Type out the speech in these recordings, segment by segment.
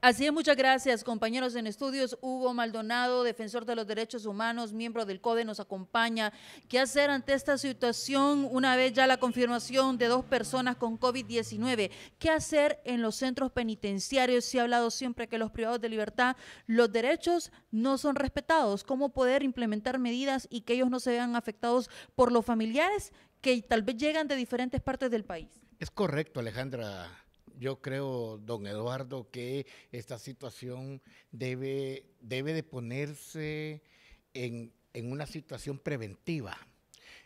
Así es, muchas gracias, compañeros en estudios. Hugo Maldonado, defensor de los derechos humanos, miembro del CODE, nos acompaña. ¿Qué hacer ante esta situación una vez ya la confirmación de dos personas con COVID-19? ¿Qué hacer en los centros penitenciarios? Se ha hablado siempre que los privados de libertad, los derechos no son respetados. ¿Cómo poder implementar medidas y que ellos no se vean afectados por los familiares que tal vez llegan de diferentes partes del país? Es correcto, Alejandra yo creo, don Eduardo, que esta situación debe, debe de ponerse en, una situación preventiva.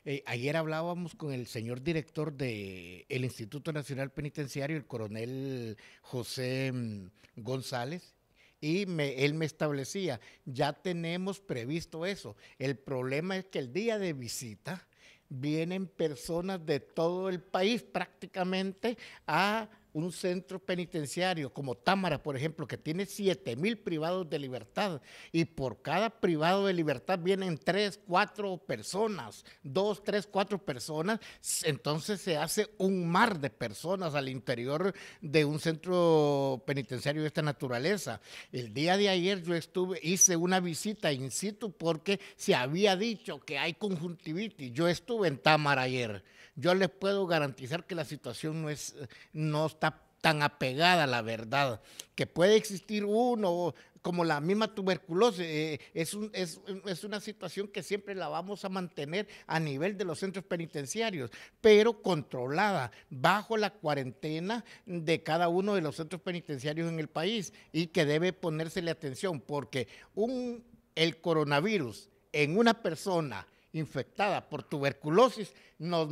Eh, ayer hablábamos con el señor director del el Instituto Nacional Penitenciario, el coronel José mm, González, y él me establecía, ya tenemos previsto eso. El problema es que el día de visita vienen personas de todo el país prácticamente a un centro penitenciario como Támara, por ejemplo, que tiene 7 mil privados de libertad y por cada privado de libertad vienen 3, 4 personas, 2, 3, 4 personas, entonces se hace un mar de personas al interior de un centro penitenciario de esta naturaleza. El día de ayer yo estuve, hice una visita in situ porque se había dicho que hay conjuntivitis. Yo estuve en Támara ayer. Yo les puedo garantizar que la situación no es... No tan apegada a la verdad, que puede existir uno, como la misma tuberculosis, eh, es, es, una situación que siempre la vamos a mantener a nivel de los centros penitenciarios, pero controlada bajo la cuarentena de cada uno de los centros penitenciarios en el país y que debe ponérsele atención porque un, el coronavirus en una persona infectada por tuberculosis nos,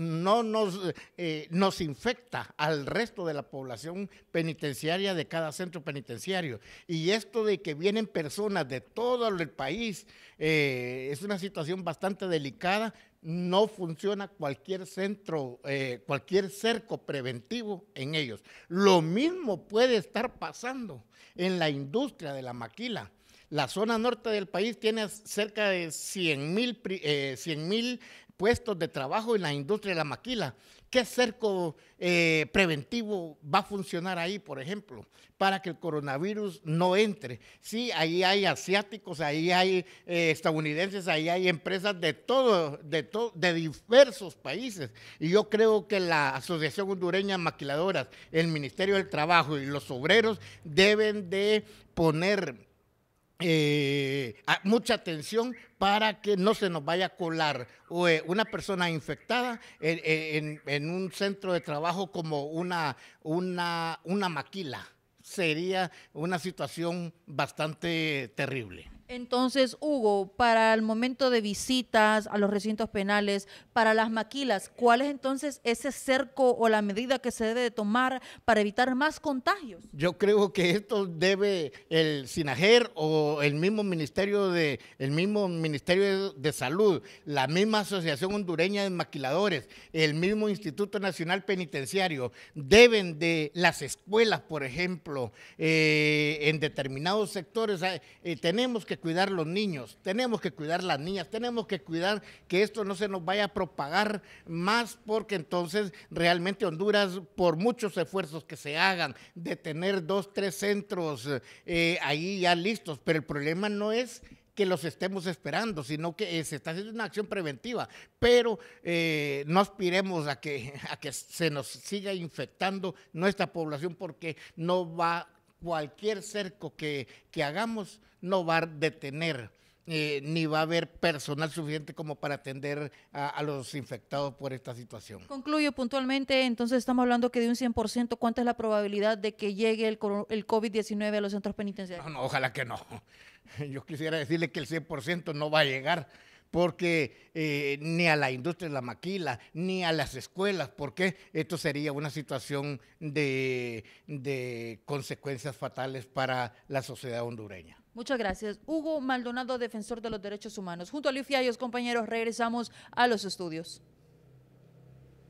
no nos, eh, nos infecta al resto de la población penitenciaria de cada centro penitenciario. Y esto de que vienen personas de todo el país eh, es una situación bastante delicada. No funciona cualquier centro, eh, cualquier cerco preventivo en ellos. Lo mismo puede estar pasando en la industria de la maquila. La zona norte del país tiene cerca de 100 mil puestos de trabajo en la industria de la maquila. ¿Qué cerco eh, preventivo va a funcionar ahí, por ejemplo, para que el coronavirus no entre? Sí, ahí hay asiáticos, ahí hay eh, estadounidenses, ahí hay empresas de todo, de, de diversos países. Y yo creo que la Asociación Hondureña Maquiladoras, el Ministerio del Trabajo y los obreros deben de poner eh, mucha atención para que no se nos vaya a colar eh, una persona infectada en, un centro de trabajo como una maquila. Sería una situación bastante terrible. Entonces, Hugo, para el momento de visitas a los recintos penales, para las maquilas, ¿cuál es entonces ese cerco o la medida que se debe tomar para evitar más contagios? Yo creo que esto debe el SINAGER o el mismo Ministerio de, el mismo Ministerio de Salud, la misma Asociación Hondureña de Maquiladores, el mismo Instituto Nacional Penitenciario, deben de las escuelas, por ejemplo, eh, en determinados sectores, eh, eh, tenemos que cuidar los niños, tenemos que cuidar las niñas, tenemos que cuidar que esto no se nos vaya a propagar más porque entonces realmente Honduras, por muchos esfuerzos que se hagan de tener dos, tres centros eh, ahí ya listos, pero el problema no es que los estemos esperando, sino que eh, se está haciendo una acción preventiva. Pero eh, no aspiremos a que, a que se nos siga infectando nuestra población porque no va cualquier cerco que, hagamos no va a detener. Eh, ni va a haber personal suficiente como para atender a, los infectados por esta situación. Concluyo puntualmente, entonces estamos hablando que de un 100%, ¿cuánta es la probabilidad de que llegue el, el COVID-19 a los centros penitenciarios? No, no, ojalá que no. Yo quisiera decirle que el 100% no va a llegar, porque eh, ni a la industria de la maquila, ni a las escuelas, porque esto sería una situación de, consecuencias fatales para la sociedad hondureña. Muchas gracias. Hugo Maldonado, defensor de los derechos humanos. Junto a a los compañeros, regresamos a los estudios.